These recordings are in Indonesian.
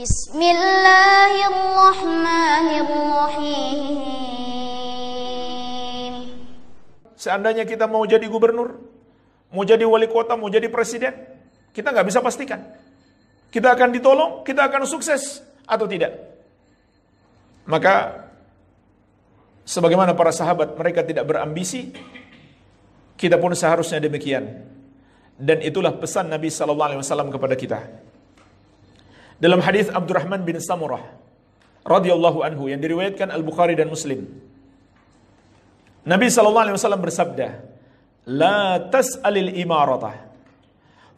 Bismillahirrahmanirrahim. Seandainya kita mau jadi gubernur, mau jadi wali kota, mau jadi presiden, kita nggak bisa pastikan. Kita akan ditolong, kita akan sukses atau tidak. Maka, sebagaimana para sahabat mereka tidak berambisi, kita pun seharusnya demikian. Dan itulah pesan Nabi Sallallahu Alaihi Wasallam kepada kita dalam hadis Abdurrahman bin Samurah radhiyallahu anhu yang diriwayatkan Al Bukhari dan Muslim. Nabi sallallahu alaihi wasallam bersabda, "La tas'alil imarata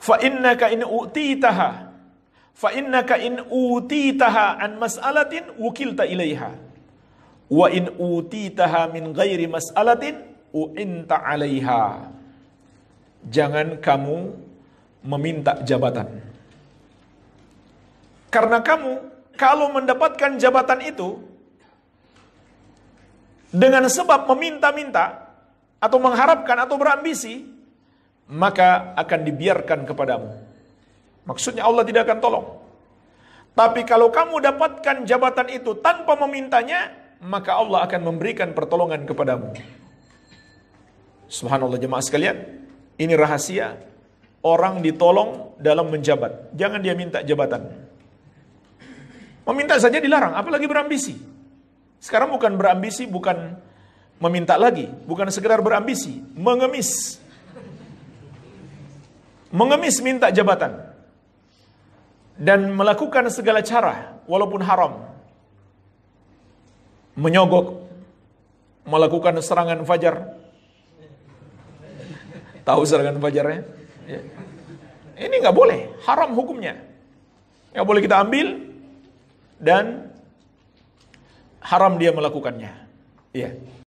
fa innaka in utitaha fa innaka in utitaha an mas'alatin wukilta ilaiha wa in utitaha min ghairi mas'alatin uinta 'alaiha." Jangan kamu meminta jabatan karena kamu kalau mendapatkan jabatan itu dengan sebab meminta-minta atau mengharapkan atau berambisi, maka akan dibiarkan kepadamu. Maksudnya Allah tidak akan tolong. Tapi kalau kamu dapatkan jabatan itu tanpa memintanya, maka Allah akan memberikan pertolongan kepadamu. Subhanallah jemaah sekalian, ini rahasia orang ditolong dalam menjabat. Jangan dia minta jabatan. Meminta saja dilarang, apalagi berambisi. Sekarang bukan berambisi, bukan meminta lagi, bukan sekedar berambisi, mengemis. Mengemis minta jabatan. Dan melakukan segala cara, walaupun haram. Menyogok, melakukan serangan fajar. Tahu serangan fajarnya? Ya. Ini nggak boleh, haram hukumnya. Nggak boleh kita ambil, dan haram dia melakukannya. ya.